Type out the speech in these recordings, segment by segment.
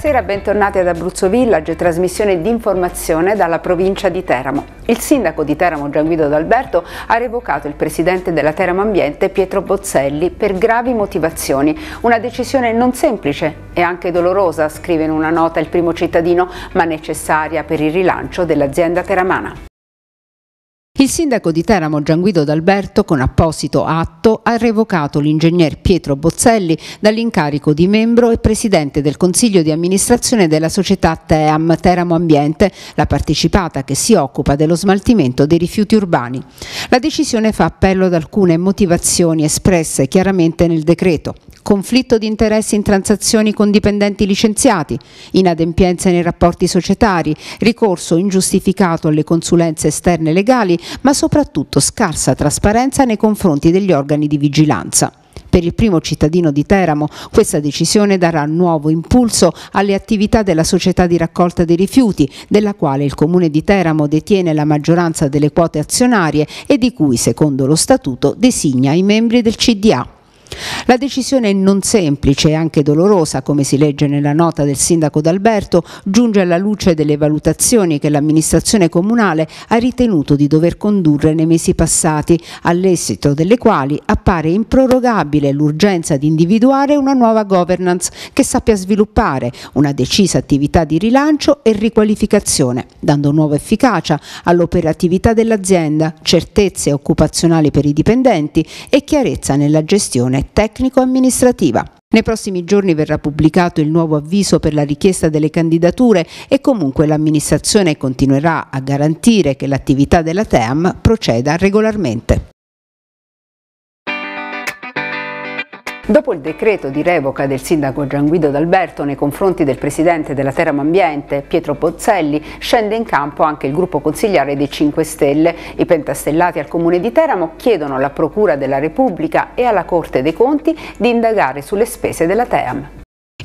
Buonasera, bentornati ad Abruzzo Village, trasmissione di informazione dalla provincia di Teramo. Il sindaco di Teramo Gianguido D'Alberto ha revocato il presidente della Teramo Ambiente Pietro Bozzelli per gravi motivazioni. Una decisione non semplice e anche dolorosa, scrive in una nota il primo cittadino, ma necessaria per il rilancio dell'azienda teramana. Il sindaco di Teramo Gianguido D'Alberto con apposito atto ha revocato l'ingegner Pietro Bozzelli dall'incarico di membro e presidente del Consiglio di amministrazione della società TEAM Teramo Ambiente, la partecipata che si occupa dello smaltimento dei rifiuti urbani. La decisione fa appello ad alcune motivazioni espresse chiaramente nel decreto, conflitto di interessi in transazioni con dipendenti licenziati, inadempienze nei rapporti societari, ricorso ingiustificato alle consulenze esterne legali, ma soprattutto scarsa trasparenza nei confronti degli organi di vigilanza. Per il primo cittadino di Teramo questa decisione darà nuovo impulso alle attività della società di raccolta dei rifiuti, della quale il Comune di Teramo detiene la maggioranza delle quote azionarie e di cui, secondo lo Statuto, designa i membri del CDA. La decisione non semplice e anche dolorosa, come si legge nella nota del sindaco d'Alberto, giunge alla luce delle valutazioni che l'amministrazione comunale ha ritenuto di dover condurre nei mesi passati, all'esito delle quali appare improrogabile l'urgenza di individuare una nuova governance che sappia sviluppare una decisa attività di rilancio e riqualificazione, dando nuova efficacia all'operatività dell'azienda, certezze occupazionali per i dipendenti e chiarezza nella gestione tecnico-amministrativa. Nei prossimi giorni verrà pubblicato il nuovo avviso per la richiesta delle candidature e comunque l'amministrazione continuerà a garantire che l'attività della TEAM proceda regolarmente. Dopo il decreto di revoca del sindaco Gian Guido D'Alberto nei confronti del presidente della Terra Ambiente, Pietro Pozzelli, scende in campo anche il gruppo consigliare dei 5 Stelle. I pentastellati al comune di Teramo chiedono alla Procura della Repubblica e alla Corte dei Conti di indagare sulle spese della Team.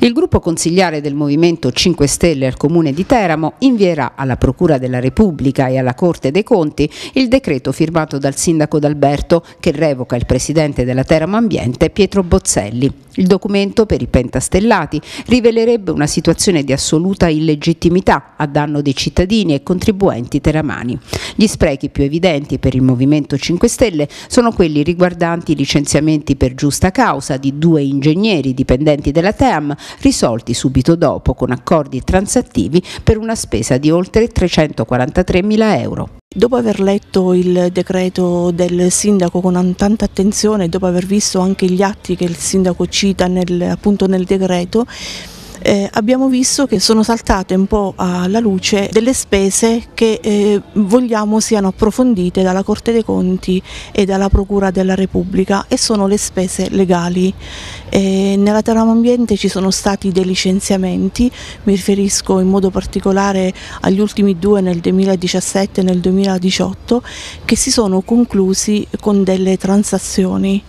Il gruppo consigliare del Movimento 5 Stelle al Comune di Teramo invierà alla Procura della Repubblica e alla Corte dei Conti il decreto firmato dal sindaco D'Alberto che revoca il presidente della Teramo Ambiente Pietro Bozzelli. Il documento, per i pentastellati, rivelerebbe una situazione di assoluta illegittimità a danno dei cittadini e contribuenti teramani. Gli sprechi più evidenti per il Movimento 5 Stelle sono quelli riguardanti i licenziamenti per giusta causa di due ingegneri dipendenti della TEAM, risolti subito dopo con accordi transattivi per una spesa di oltre 343 mila euro. Dopo aver letto il decreto del sindaco con tanta attenzione, dopo aver visto anche gli atti che il sindaco cita nel, appunto nel decreto, eh, abbiamo visto che sono saltate un po' alla luce delle spese che eh, vogliamo siano approfondite dalla Corte dei Conti e dalla Procura della Repubblica e sono le spese legali. Eh, nella Teramo Ambiente ci sono stati dei licenziamenti, mi riferisco in modo particolare agli ultimi due nel 2017 e nel 2018 che si sono conclusi con delle transazioni.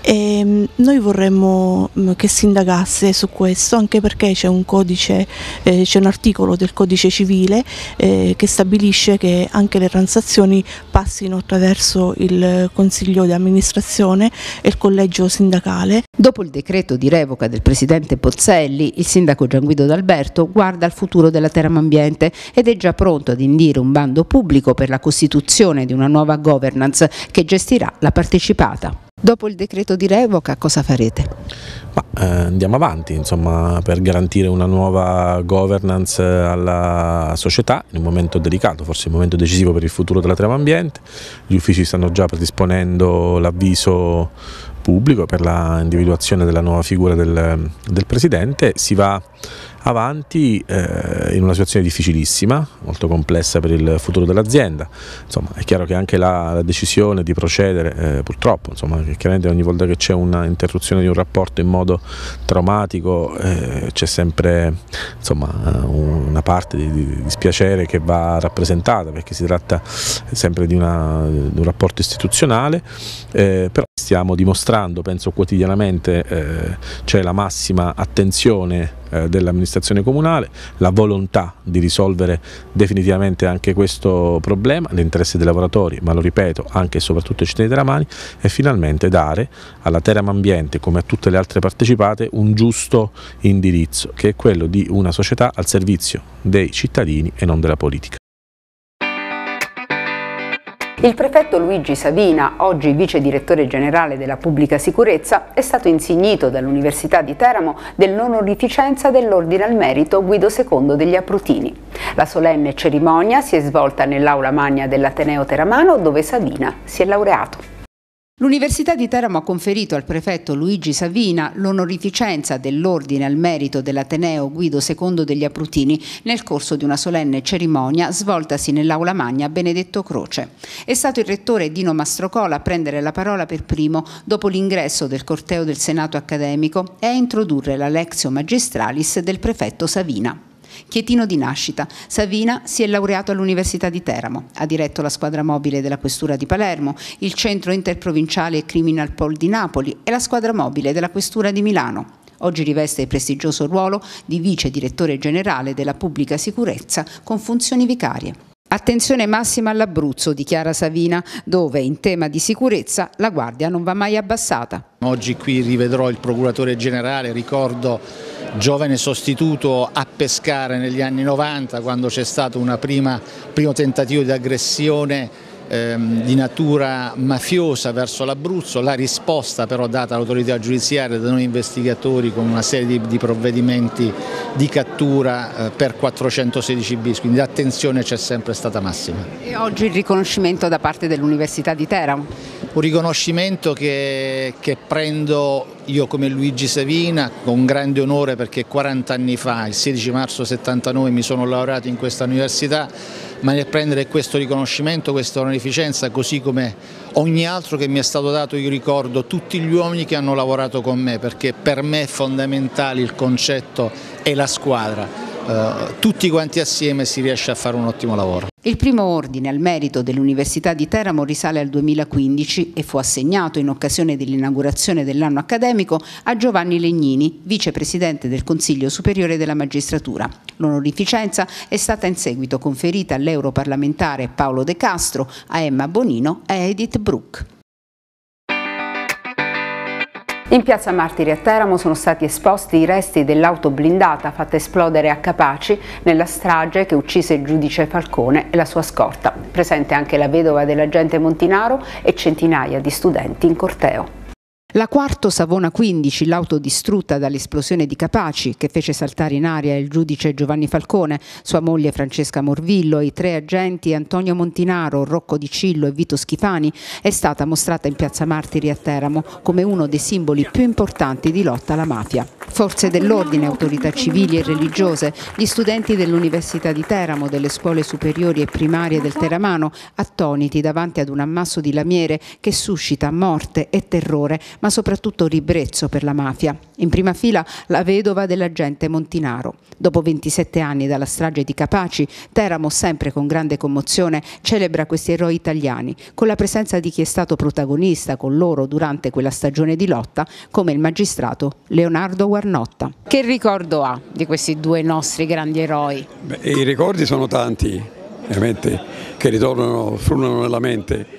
E ehm, noi vorremmo mm, che si indagasse su questo anche perché c'è un, eh, un articolo del codice civile eh, che stabilisce che anche le transazioni passino attraverso il consiglio di amministrazione e il collegio sindacale. Dopo il decreto di revoca del presidente Pozzelli, il sindaco Gianguido D'Alberto guarda al futuro della Terra Teramambiente ed è già pronto ad indire un bando pubblico per la costituzione di una nuova governance che gestirà la partecipata. Dopo il decreto di revoca cosa farete? Ma, eh, andiamo avanti insomma, per garantire una nuova governance eh, alla società in un momento delicato, forse un momento decisivo per il futuro della Trema Ambiente. Gli uffici stanno già predisponendo l'avviso pubblico per l'individuazione della nuova figura del, del Presidente. Si va avanti eh, in una situazione difficilissima, molto complessa per il futuro dell'azienda. Insomma, è chiaro che anche la, la decisione di procedere, eh, purtroppo, insomma, chiaramente ogni volta che c'è un'interruzione di un rapporto in modo traumatico eh, c'è sempre insomma, una parte di, di, dispiacere che va rappresentata perché si tratta sempre di, una, di un rapporto istituzionale, eh, però stiamo dimostrando, penso quotidianamente, eh, c'è la massima attenzione eh, dell'amministrazione comunale, la volontà di risolvere definitivamente anche questo problema, l'interesse dei lavoratori, ma lo ripeto, anche e soprattutto i cittadini teramani e finalmente dare alla Teram Ambiente, come a tutte le altre partecipate, un giusto indirizzo, che è quello di una società al servizio dei cittadini e non della politica. Il prefetto Luigi Savina, oggi vice direttore generale della pubblica sicurezza, è stato insignito dall'Università di Teramo dell'onorificenza dell'Ordine al Merito Guido II degli Aprutini. La solenne cerimonia si è svolta nell'aula magna dell'Ateneo Teramano dove Savina si è laureato. L'Università di Teramo ha conferito al prefetto Luigi Savina l'onorificenza dell'ordine al merito dell'Ateneo Guido II degli Aprutini nel corso di una solenne cerimonia svoltasi nell'Aula Magna Benedetto Croce. È stato il rettore Dino Mastrocola a prendere la parola per primo dopo l'ingresso del corteo del Senato accademico e a introdurre la Lexio Magistralis del prefetto Savina. Chietino di nascita. Savina si è laureato all'Università di Teramo, ha diretto la squadra mobile della Questura di Palermo, il centro interprovinciale criminal Pol di Napoli e la squadra mobile della Questura di Milano. Oggi riveste il prestigioso ruolo di vice direttore generale della pubblica sicurezza con funzioni vicarie. Attenzione massima all'Abruzzo, dichiara Savina, dove in tema di sicurezza la guardia non va mai abbassata. Oggi qui rivedrò il procuratore generale, ricordo giovane sostituto a pescare negli anni 90 quando c'è stato un primo tentativo di aggressione ehm, di natura mafiosa verso l'Abruzzo, la risposta però data all'autorità giudiziaria da noi investigatori con una serie di, di provvedimenti di cattura eh, per 416 bis, quindi l'attenzione c'è sempre stata massima. E oggi il riconoscimento da parte dell'Università di Teramo? un riconoscimento che, che, prendo io come Luigi Savina con grande onore perché 40 anni fa, il 16 marzo 79 mi sono laureato in questa università, ma nel prendere questo riconoscimento, questa onorificenza, così come ogni altro che mi è stato dato, io ricordo tutti gli uomini che hanno lavorato con me, perché per me è fondamentale il concetto e la squadra eh, tutti quanti assieme si riesce a fare un ottimo lavoro. Il primo ordine al merito dell'Università di Teramo risale al 2015 e fu assegnato in occasione dell'inaugurazione dell'anno accademico a Giovanni Legnini, vicepresidente del Consiglio Superiore della Magistratura. L'onorificenza è stata in seguito conferita all'europarlamentare Paolo De Castro, a Emma Bonino e a Edith Brooke. In piazza Martiri a Teramo sono stati esposti i resti dell'auto blindata fatta esplodere a Capaci nella strage che uccise il giudice Falcone e la sua scorta. Presente anche la vedova dell'agente Montinaro e centinaia di studenti in corteo. La quarto Savona 15, l'auto distrutta dall'esplosione di Capaci, che fece saltare in aria il giudice Giovanni Falcone, sua moglie Francesca Morvillo e i tre agenti Antonio Montinaro, Rocco Di Cillo e Vito Schifani, è stata mostrata in Piazza Martiri a Teramo come uno dei simboli più importanti di lotta alla mafia. Forze dell'ordine, autorità civili e religiose, gli studenti dell'Università di Teramo, delle scuole superiori e primarie del Teramano, attoniti davanti ad un ammasso di lamiere che suscita morte e terrore ma soprattutto ribrezzo per la mafia. In prima fila la vedova dell'agente Montinaro. Dopo 27 anni dalla strage di Capaci, Teramo, sempre con grande commozione, celebra questi eroi italiani, con la presenza di chi è stato protagonista con loro durante quella stagione di lotta, come il magistrato Leonardo Guarnotta. Che ricordo ha di questi due nostri grandi eroi? Beh, I ricordi sono tanti, ovviamente, che ritornano, frullano nella mente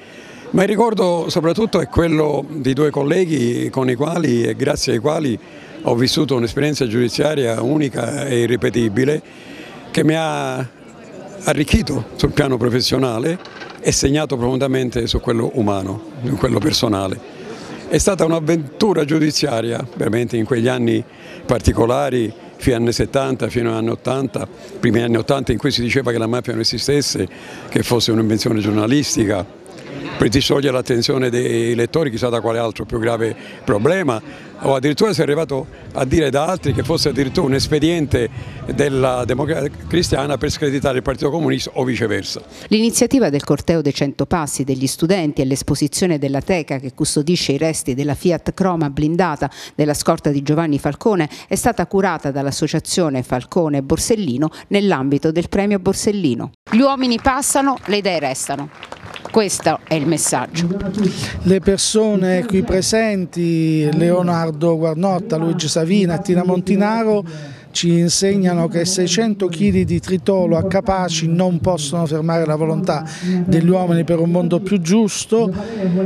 ma il ricordo soprattutto è quello di due colleghi con i quali e grazie ai quali ho vissuto un'esperienza giudiziaria unica e irripetibile che mi ha arricchito sul piano professionale e segnato profondamente su quello umano, su quello personale. È stata un'avventura giudiziaria, veramente in quegli anni particolari, fino agli anni 70, fino agli anni 80, primi anni 80 in cui si diceva che la mafia non esistesse, che fosse un'invenzione giornalistica, per distogliere l'attenzione dei lettori chissà da quale altro più grave problema o addirittura si è arrivato a dire da altri che fosse addirittura un espediente della democrazia cristiana per screditare il Partito Comunista o viceversa. L'iniziativa del corteo dei cento passi degli studenti e l'esposizione della teca che custodisce i resti della Fiat Croma blindata della scorta di Giovanni Falcone è stata curata dall'associazione Falcone Borsellino nell'ambito del premio Borsellino. Gli uomini passano, le idee restano. Questo è il messaggio. Le persone qui presenti, Leonardo Guarnotta, Luigi Savina, Tina Montinaro, ci insegnano che 600 kg di tritolo a capaci non possono fermare la volontà degli uomini per un mondo più giusto.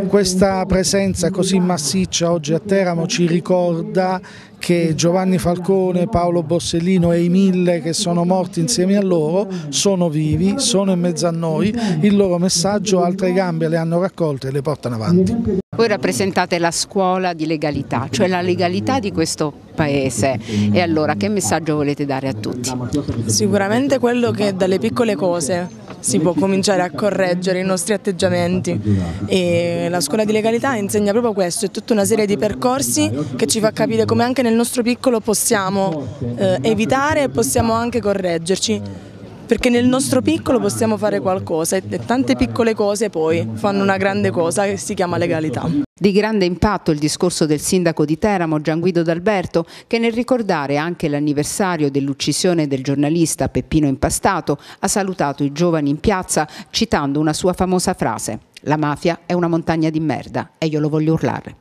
Questa presenza così massiccia oggi a Teramo ci ricorda che Giovanni Falcone, Paolo Bossellino e i mille che sono morti insieme a loro sono vivi, sono in mezzo a noi, il loro messaggio altre gambe le hanno raccolte e le portano avanti. Voi rappresentate la scuola di legalità, cioè la legalità di questo paese e allora che messaggio volete dare a tutti? Sicuramente quello che dalle piccole cose si può cominciare a correggere i nostri atteggiamenti e la scuola di legalità insegna proprio questo, è tutta una serie di percorsi che ci fa capire come anche nel nostro piccolo possiamo eh, evitare e possiamo anche correggerci perché nel nostro piccolo possiamo fare qualcosa e tante piccole cose poi fanno una grande cosa che si chiama legalità. Di grande impatto il discorso del sindaco di Teramo Gianguido D'Alberto che nel ricordare anche l'anniversario dell'uccisione del giornalista Peppino Impastato ha salutato i giovani in piazza citando una sua famosa frase la mafia è una montagna di merda e io lo voglio urlare.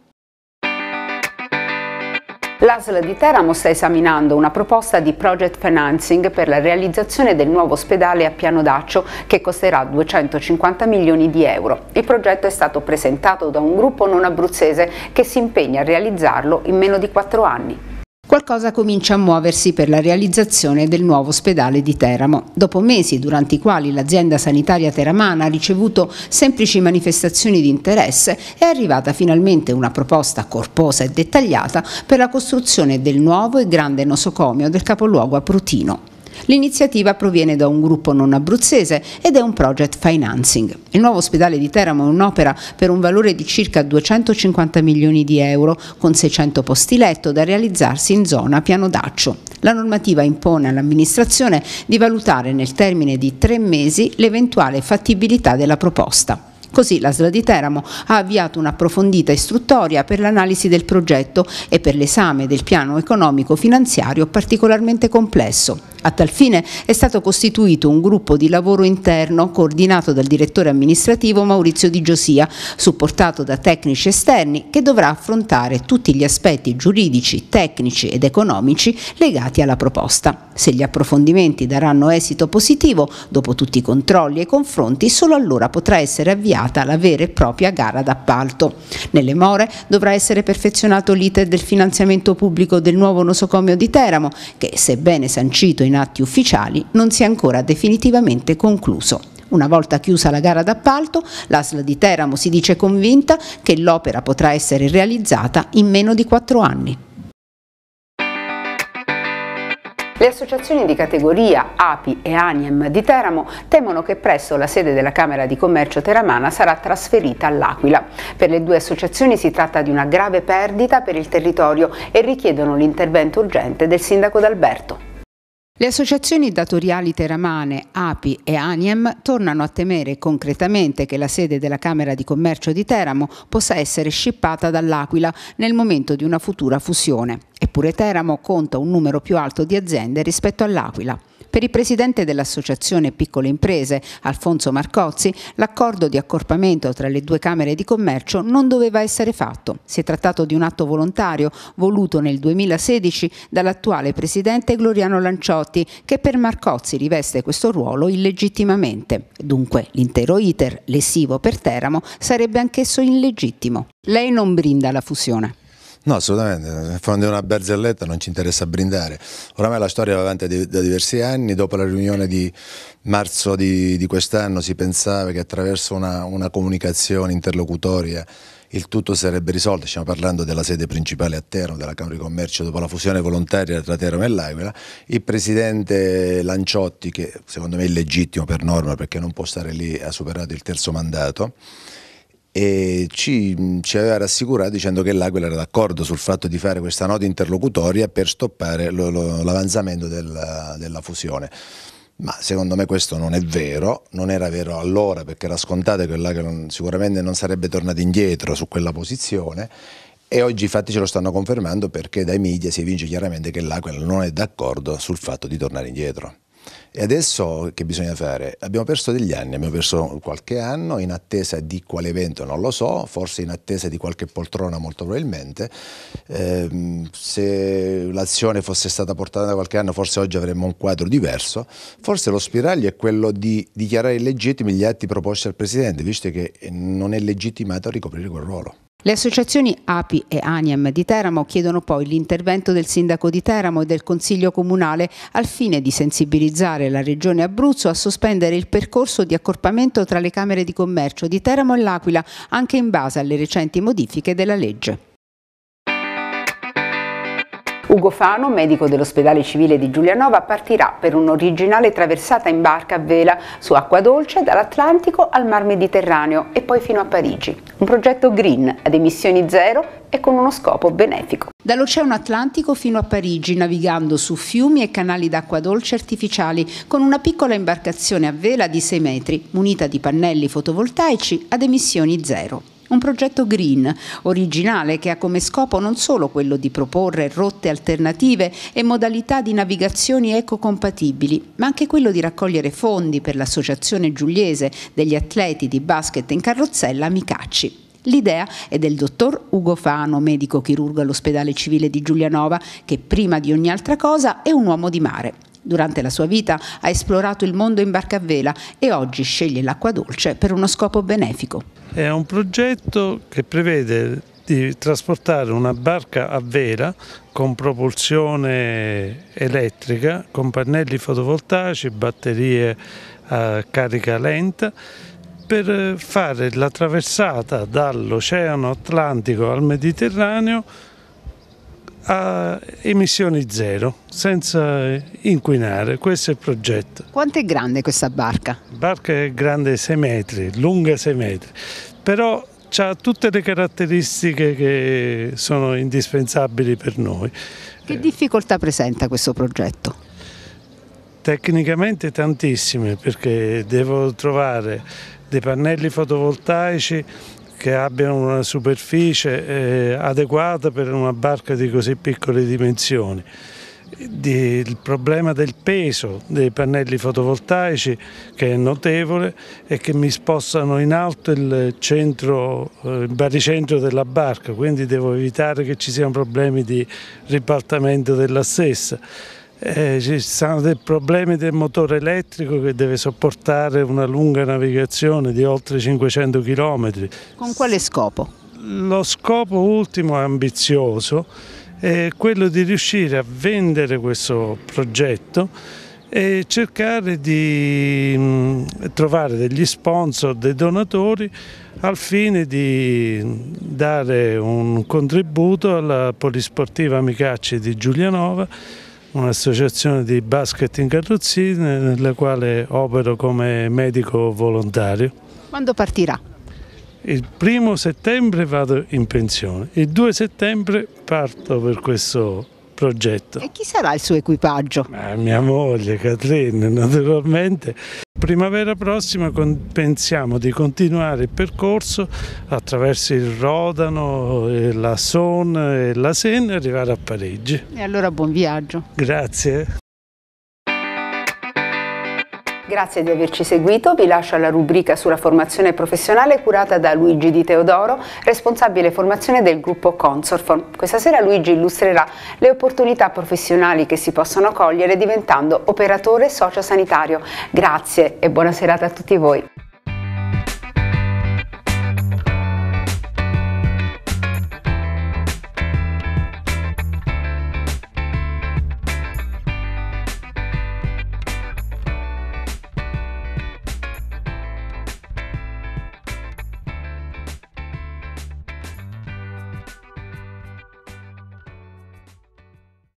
L'ASL di Teramo sta esaminando una proposta di project financing per la realizzazione del nuovo ospedale a Piano Daccio che costerà 250 milioni di euro. Il progetto è stato presentato da un gruppo non abruzzese che si impegna a realizzarlo in meno di 4 anni qualcosa comincia a muoversi per la realizzazione del nuovo ospedale di Teramo. Dopo mesi durante i quali l'azienda sanitaria teramana ha ricevuto semplici manifestazioni di interesse, è arrivata finalmente una proposta corposa e dettagliata per la costruzione del nuovo e grande nosocomio del capoluogo Aprutino. L'iniziativa proviene da un gruppo non abruzzese ed è un project financing. Il nuovo ospedale di Teramo è un'opera per un valore di circa 250 milioni di euro con 600 posti letto da realizzarsi in zona Piano Daccio. La normativa impone all'amministrazione di valutare nel termine di tre mesi l'eventuale fattibilità della proposta. Così la SLA di Teramo ha avviato un'approfondita istruttoria per l'analisi del progetto e per l'esame del piano economico finanziario particolarmente complesso. A tal fine è stato costituito un gruppo di lavoro interno coordinato dal direttore amministrativo Maurizio Di Giosia, supportato da tecnici esterni che dovrà affrontare tutti gli aspetti giuridici, tecnici ed economici legati alla proposta. Se gli approfondimenti daranno esito positivo, dopo tutti i controlli e confronti, solo allora potrà essere avviato avviata la vera e propria gara d'appalto. Nelle more dovrà essere perfezionato l'iter del finanziamento pubblico del nuovo nosocomio di Teramo, che sebbene sancito in atti ufficiali non si è ancora definitivamente concluso. Una volta chiusa la gara d'appalto, l'ASL di Teramo si dice convinta che l'opera potrà essere realizzata in meno di quattro anni. Le associazioni di categoria API e ANIEM di Teramo temono che presto la sede della Camera di Commercio teramana sarà trasferita all'Aquila. Per le due associazioni si tratta di una grave perdita per il territorio e richiedono l'intervento urgente del sindaco d'Alberto. Le associazioni datoriali teramane, API e ANIEM tornano a temere concretamente che la sede della Camera di Commercio di Teramo possa essere scippata dall'Aquila nel momento di una futura fusione. Eppure Teramo conta un numero più alto di aziende rispetto all'Aquila. Per il presidente dell'Associazione Piccole Imprese, Alfonso Marcozzi, l'accordo di accorpamento tra le due Camere di Commercio non doveva essere fatto. Si è trattato di un atto volontario voluto nel 2016 dall'attuale presidente Gloriano Lanciotti, che per Marcozzi riveste questo ruolo illegittimamente. Dunque l'intero iter lessivo per Teramo sarebbe anch'esso illegittimo. Lei non brinda la fusione. No, assolutamente. Quando è una barzelletta non ci interessa brindare. Oramai la storia va avanti da diversi anni. Dopo la riunione di marzo di, di quest'anno si pensava che attraverso una, una comunicazione interlocutoria il tutto sarebbe risolto. Stiamo parlando della sede principale a Teramo, della Camera di Commercio, dopo la fusione volontaria tra Teramo e L'Aquila. Il presidente Lanciotti, che secondo me è illegittimo per norma perché non può stare lì, ha superato il terzo mandato e ci, ci, aveva rassicurato dicendo che l'Aquila era d'accordo sul fatto di fare questa nota interlocutoria per stoppare lo, lo, l'avanzamento della, della fusione. Ma secondo me questo non è vero, non era vero allora perché era scontato che l'Aquila sicuramente non sarebbe tornata indietro su quella posizione e oggi i fatti ce lo stanno confermando perché dai media si evince chiaramente che l'Aquila non è d'accordo sul fatto di tornare indietro. E adesso che bisogna fare? Abbiamo perso degli anni, abbiamo perso qualche anno in attesa di quale evento, non lo so, forse in attesa di qualche poltrona molto probabilmente. Eh, se l'azione fosse stata portata da qualche anno forse oggi avremmo un quadro diverso. Forse lo spiraglio è quello di dichiarare illegittimi gli atti proposti al Presidente, visto che non è legittimato a ricoprire quel ruolo. Le associazioni API e ANIEM di Teramo chiedono poi l'intervento del sindaco di Teramo e del Consiglio Comunale al fine di sensibilizzare la Regione Abruzzo a sospendere il percorso di accorpamento tra le Camere di Commercio di Teramo e L'Aquila anche in base alle recenti modifiche della legge. Ugo Fano, medico dell'ospedale civile di Giulianova, partirà per un'originale traversata in barca a vela su acqua dolce dall'Atlantico al Mar Mediterraneo e poi fino a Parigi. Un progetto green ad emissioni zero e con uno scopo benefico. Dall'Oceano Atlantico fino a Parigi, navigando su fiumi e canali d'acqua dolce artificiali, con una piccola imbarcazione a vela di 6 metri, munita di pannelli fotovoltaici ad emissioni zero un progetto green, originale che ha come scopo non solo quello di proporre rotte alternative e modalità di navigazioni ecocompatibili, ma anche quello di raccogliere fondi per l'associazione giuliese degli atleti di basket in carrozzella Micacci. L'idea è del dottor Ugo Fano, medico chirurgo all'ospedale civile di Giulianova, che prima di ogni altra cosa è un uomo di mare. Durante la sua vita ha esplorato il mondo in barca a vela e oggi sceglie l'acqua dolce per uno scopo benefico. È un progetto che prevede di trasportare una barca a vela con propulsione elettrica, con pannelli fotovoltaici, batterie a eh, carica lenta per fare la traversata dall'Oceano Atlantico al Mediterraneo a emissioni zero, senza inquinare, questo è il progetto. Quanto è grande questa barca? La barca è grande 6 metri, lunga 6 metri, però ha tutte le caratteristiche che sono indispensabili per noi. Che difficoltà presenta questo progetto? Tecnicamente tantissime perché devo trovare dei pannelli fotovoltaici che abbiano una superficie eh, adeguata per una barca di così piccole dimensioni. Il problema del peso dei pannelli fotovoltaici che è notevole e che mi spostano in alto il, centro, eh, il baricentro della barca, quindi devo evitare che ci siano problemi di ribaltamento della stessa eh, ci sono dei problemi del motore elettrico che deve sopportare una lunga navigazione di oltre 500 km. Con quale scopo? Lo scopo ultimo e ambizioso, è quello di riuscire a vendere questo progetto e cercare di mm, trovare degli sponsor, dei donatori al fine di dare un contributo alla polisportiva Amicacci di Giulianova un'associazione di basket in carrozzine nella quale opero come medico volontario. Quando partirà? Il primo settembre vado in pensione, il 2 settembre parto per questo progetto. E chi sarà il suo equipaggio? Ma mia moglie, Catrine, naturalmente, primavera prossima pensiamo di continuare il percorso attraverso il Rodano, la Son e la Senna e arrivare a Parigi. E allora buon viaggio. Grazie. Grazie di averci seguito, vi lascio alla rubrica sulla formazione professionale curata da Luigi Di Teodoro, responsabile formazione del gruppo Consorform. Questa sera Luigi illustrerà le opportunità professionali che si possono cogliere diventando operatore sociosanitario. Grazie e buona serata a tutti voi.